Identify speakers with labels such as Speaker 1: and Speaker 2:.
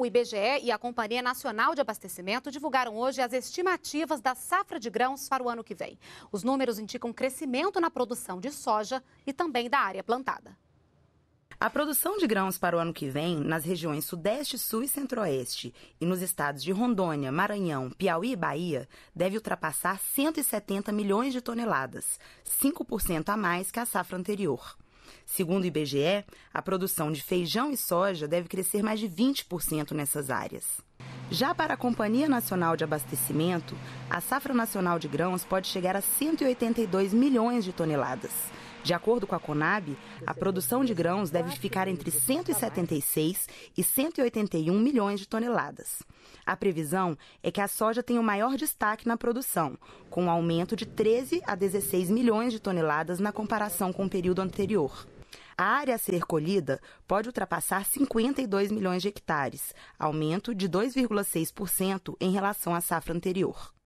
Speaker 1: O IBGE e a Companhia Nacional de Abastecimento divulgaram hoje as estimativas da safra de grãos para o ano que vem. Os números indicam crescimento na produção de soja e também da área plantada.
Speaker 2: A produção de grãos para o ano que vem nas regiões Sudeste, Sul e Centro-Oeste e nos estados de Rondônia, Maranhão, Piauí e Bahia deve ultrapassar 170 milhões de toneladas, 5% a mais que a safra anterior. Segundo o IBGE, a produção de feijão e soja deve crescer mais de 20% nessas áreas. Já para a Companhia Nacional de Abastecimento, a safra nacional de grãos pode chegar a 182 milhões de toneladas. De acordo com a Conab, a produção de grãos deve ficar entre 176 e 181 milhões de toneladas. A previsão é que a soja tenha o maior destaque na produção, com um aumento de 13 a 16 milhões de toneladas na comparação com o período anterior. A área a ser colhida pode ultrapassar 52 milhões de hectares, aumento de 2,6% em relação à safra anterior.